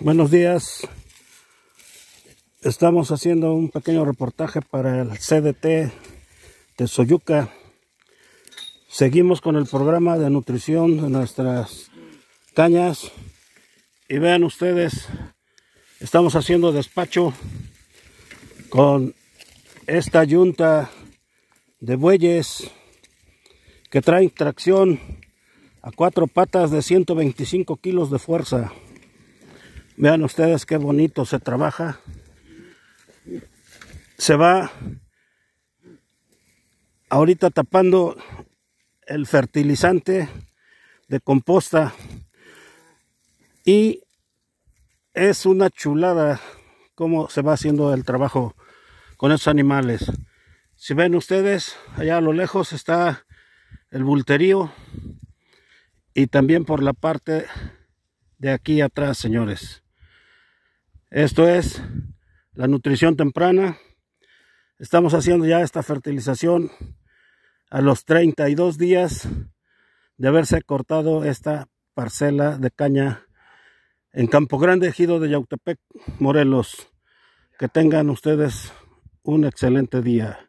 Buenos días. Estamos haciendo un pequeño reportaje para el CDT de Soyuca. Seguimos con el programa de nutrición de nuestras cañas. Y vean ustedes, estamos haciendo despacho con esta yunta de bueyes que traen tracción a cuatro patas de 125 kilos de fuerza. Vean ustedes qué bonito se trabaja. Se va ahorita tapando el fertilizante de composta y es una chulada cómo se va haciendo el trabajo con esos animales. Si ven ustedes, allá a lo lejos está el bulterío y también por la parte de aquí atrás, señores. Esto es la nutrición temprana. Estamos haciendo ya esta fertilización a los 32 días de haberse cortado esta parcela de caña en Campo Grande, Ejido de Yautepec, Morelos. Que tengan ustedes un excelente día.